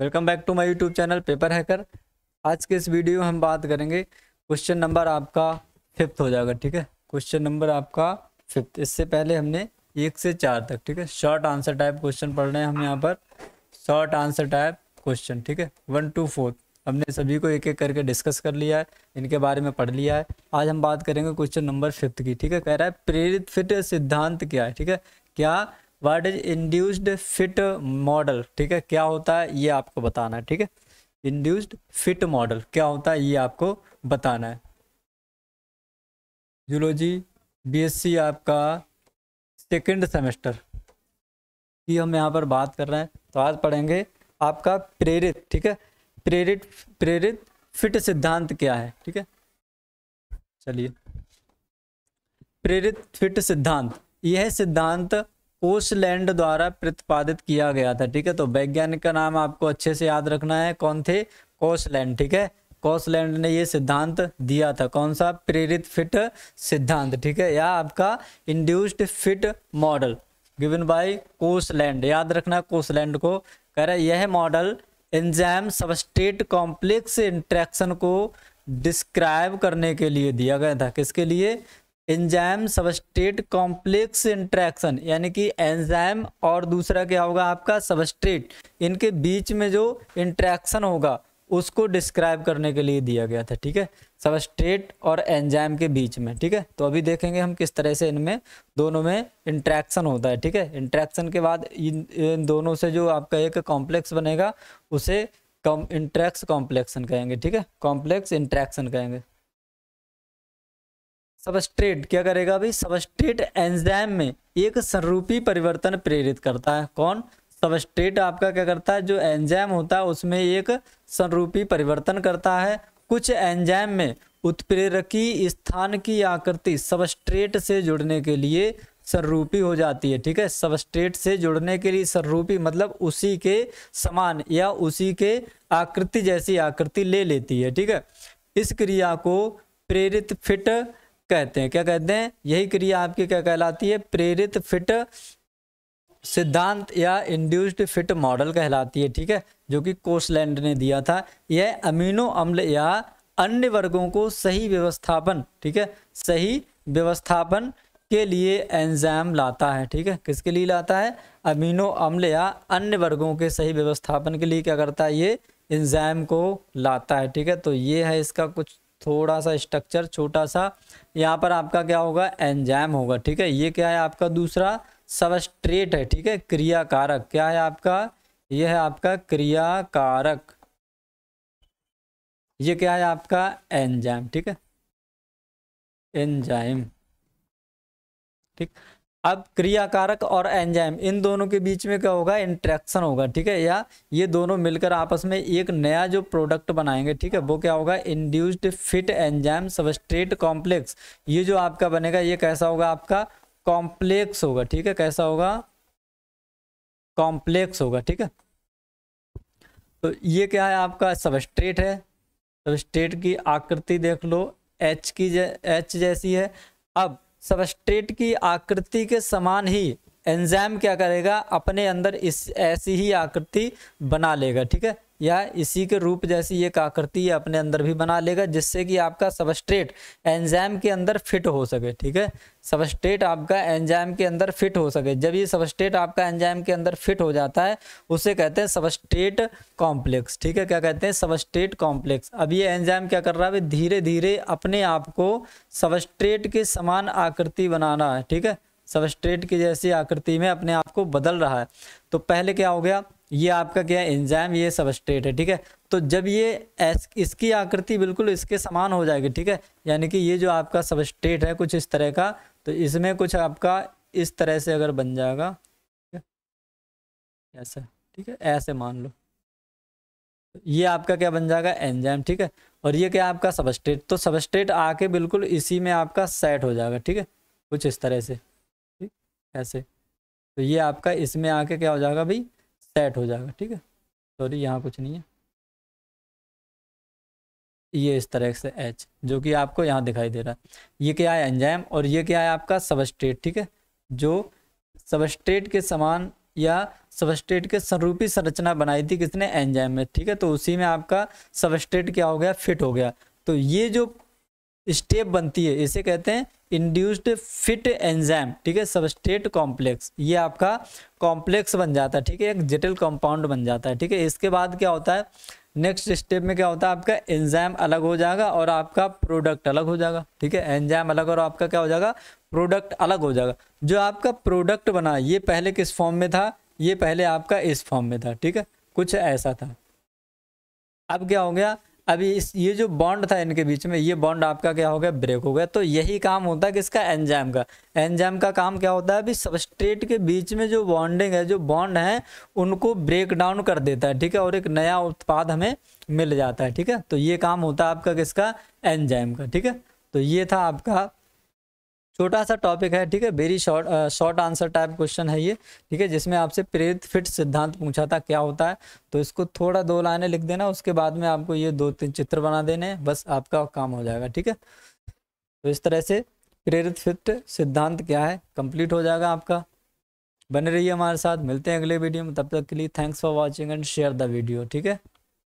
welcome back to my YouTube channel paper hacker आज के इस वीडियो में हम बात करेंगे क्वेश्चन नंबर आपका फिफ्थ हो जाएगा ठीक है क्वेश्चन नंबर आपका फिफ्थ इससे पहले हमने एक से चार तक ठीक है शॉर्ट आंसर टाइप क्वेश्चन पढ़ रहे हैं हम यहाँ पर शॉर्ट आंसर टाइप क्वेश्चन ठीक है वन टू फोर्थ हमने सभी को एक एक करके डिस्कस कर लिया है इनके बारे में पढ़ लिया है आज हम बात करेंगे क्वेश्चन नंबर फिफ्थ की ठीक है कह रहा है प्रेरित फिट सिद्धांत क्या है ठीक है क्या word is induced fit model ठीक है क्या होता है ये आपको बताना है ठीक है इंड्यूस्ड फिट मॉडल क्या होता है ये आपको बताना है जूलॉजी बीएससी आपका सेकेंड सेमेस्टर की हम यहाँ पर बात कर रहे हैं तो आज पढ़ेंगे आपका प्रेरित ठीक है प्रेरित प्रेरित फिट सिद्धांत क्या है ठीक है चलिए प्रेरित फिट सिद्धांत यह सिद्धांत कोसलैंड द्वारा प्रतिपादित किया गया था ठीक है तो वैज्ञानिक का नाम आपको अच्छे से याद रखना है कौन थे कोसलैंड ठीक है कोसलैंड ने ये सिद्धांत दिया था कौन सा प्रेरित फिट सिद्धांत ठीक है या आपका induced fit model given by Koshland याद रखना कोसलैंड को कह रहे यह model enzyme substrate complex interaction को डिस्क्राइब करने के लिए दिया गया था किसके लिए एंजाइम सबस्ट्रेट कॉम्प्लेक्स इंट्रैक्शन यानी कि एंजाइम और दूसरा क्या होगा आपका सबस्ट्रेट इनके बीच में जो इंट्रैक्शन होगा उसको डिस्क्राइब करने के लिए दिया गया था ठीक है सबस्ट्रेट और एंजाइम के बीच में ठीक है तो अभी देखेंगे हम किस तरह से इनमें दोनों में इंट्रैक्शन होता है ठीक है इंट्रैक्शन के बाद इन इन दोनों से जो आपका एक कॉम्प्लेक्स बनेगा उसे कॉम इंट्रैक्स कॉम्प्लेक्शन कहेंगे ठीक है कॉम्प्लेक्स इंट्रैक्शन कहेंगे सबस्ट्रेट क्या करेगा भाई सबस्ट्रेट एंजाइम में एक संरूपी परिवर्तन प्रेरित करता है कौन सबस्ट्रेट आपका क्या करता है जो एंजाइम होता है उसमें एक संरूपी परिवर्तन करता है कुछ एंजाइम में उत्प्रेरकी स्थान की आकृति सबस्ट्रेट से जुड़ने के लिए सररूपी हो जाती है ठीक है सबस्ट्रेट से जुड़ने के लिए सररूपी मतलब उसी के समान या उसी के आकृति जैसी आकृति ले लेती है ठीक है इस क्रिया को प्रेरित फिट कहते हैं क्या कहते हैं यही क्रिया आपकी क्या कहलाती है प्रेरित फिट सिद्धांत या इंड्यूस्ड फिट मॉडल कहलाती है ठीक है जो कि कोसलैंड ने दिया था यह अमीनो अम्ल या अन्य वर्गों को सही व्यवस्थापन ठीक है सही व्यवस्थापन के लिए एंजाम लाता है ठीक है किसके लिए लाता है अमीनो अम्ल या अन्य वर्गों के सही व्यवस्थापन के लिए क्या करता है ये एंजाम को लाता है ठीक है तो ये है इसका कुछ थोड़ा सा स्ट्रक्चर छोटा सा यहाँ पर आपका क्या होगा एंजाइम होगा ठीक है ये क्या है आपका दूसरा सबस्ट्रेट है ठीक है क्रियाकारक क्या है आपका ये है आपका क्रियाकारक ये क्या है आपका एंजाइम ठीक है एंजाइम ठीक अब क्रियाकारक और एंजाइम इन दोनों के बीच में क्या होगा इंट्रैक्शन होगा ठीक है या ये दोनों मिलकर आपस में एक नया जो प्रोडक्ट बनाएंगे ठीक है वो क्या होगा induced fit enzyme substrate complex ये जो आपका बनेगा ये कैसा होगा आपका कॉम्प्लेक्स होगा ठीक है कैसा होगा कॉम्प्लेक्स होगा ठीक है तो ये क्या है आपका सबस्ट्रेट है सबस्ट्रेट की आकृति देख लो एच की एच जैसी है अब सबस्ट्रेट की आकृति के समान ही एंजाइम क्या करेगा अपने अंदर इस ऐसी ही आकृति बना लेगा ठीक है या इसी के रूप जैसी एक आकृति अपने अंदर भी बना लेगा जिससे कि आपका सबस्ट्रेट एंजाइम के अंदर फिट हो सके ठीक है सबस्ट्रेट आपका एंजाइम के अंदर फिट हो सके जब ये सबस्ट्रेट आपका एंजाइम के अंदर फिट हो जाता है उसे कहते हैं सबस्ट्रेट कॉम्प्लेक्स ठीक है क्या कहते हैं सबस्ट्रेट कॉम्प्लेक्स अब ये एंजाइम क्या कर रहा है धीरे धीरे अपने आप को सबस्ट्रेट के समान आकृति बनाना है ठीक है सबस्ट्रेट की जैसी आकृति में अपने आप को बदल रहा है तो पहले क्या हो गया ये आपका क्या है एंजाइम ये सबस्ट्रेट है ठीक है तो जब ये इसकी आकृति बिल्कुल इसके समान हो जाएगी ठीक है यानी कि ये जो आपका सबस्ट्रेट है कुछ इस तरह का तो इसमें कुछ आपका इस तरह से अगर बन जाएगा ठीक है ऐसा ठीक है ऐसे मान लो ये आपका क्या बन जाएगा एंजाइम ठीक है और ये क्या आपका सबस्ट्रेट तो सबस्ट्रेट आके बिल्कुल इसी में आपका सेट हो जाएगा ठीक है कुछ इस तरह से ऐसे तो ये आपका इसमें आके क्या हो जाएगा भाई सेट हो जाएगा ठीक है सॉरी यहाँ कुछ नहीं है ये इस तरह से एच जो कि आपको यहाँ दिखाई दे रहा है ये क्या है एंजाइम और ये क्या है आपका सबस्टेट ठीक है जो सबस्टेट के समान या सबस्टेट के स्वरूपी संरचना बनाई थी किसने एंजाइम में ठीक है तो उसी में आपका सबस्टेट क्या हो गया फिट हो गया तो ये जो स्टेप बनती है इसे कहते हैं इंड्यूस्ड फिट एंजाइम ठीक है सबस्टेट कॉम्प्लेक्स ये आपका कॉम्प्लेक्स बन जाता है ठीक है एक जटिल कंपाउंड बन जाता है ठीक है इसके बाद क्या होता है नेक्स्ट स्टेप में क्या होता है आपका एंजाइम अलग हो जाएगा और आपका प्रोडक्ट अलग हो जाएगा ठीक है एंजाइम अलग और आपका क्या हो जाएगा प्रोडक्ट अलग हो जाएगा जो आपका प्रोडक्ट बना ये पहले किस फॉर्म में था ये पहले आपका इस फॉर्म में था ठीक है कुछ ऐसा था अब क्या हो गया अभी इस ये जो बॉन्ड था इनके बीच में ये बॉन्ड आपका क्या हो गया ब्रेक हो गया तो यही काम होता है किसका एंजाइम का एंजाइम का काम क्या होता है अभी सबस्ट्रेट के बीच में जो बॉन्डिंग है जो बॉन्ड है उनको ब्रेक डाउन कर देता है ठीक है और एक नया उत्पाद हमें मिल जाता है ठीक है तो ये काम होता है आपका किसका एंजाइम का ठीक है तो ये था आपका छोटा सा टॉपिक है ठीक है very short short answer type question है ये ठीक है जिसमें आपसे प्रेरित फिट सिद्धांत पूछा था क्या होता है तो इसको थोड़ा दो लाइनें लिख देना उसके बाद में आपको ये दो तीन चित्र बना देने बस आपका काम हो जाएगा ठीक है तो इस तरह से प्रेरित फिट सिद्धांत क्या है कंप्लीट हो जाएगा आपका बने रहिए हमारे साथ मिलते हैं अगले वीडियो में तब तक के लिए thanks for watching and share the video ठीक है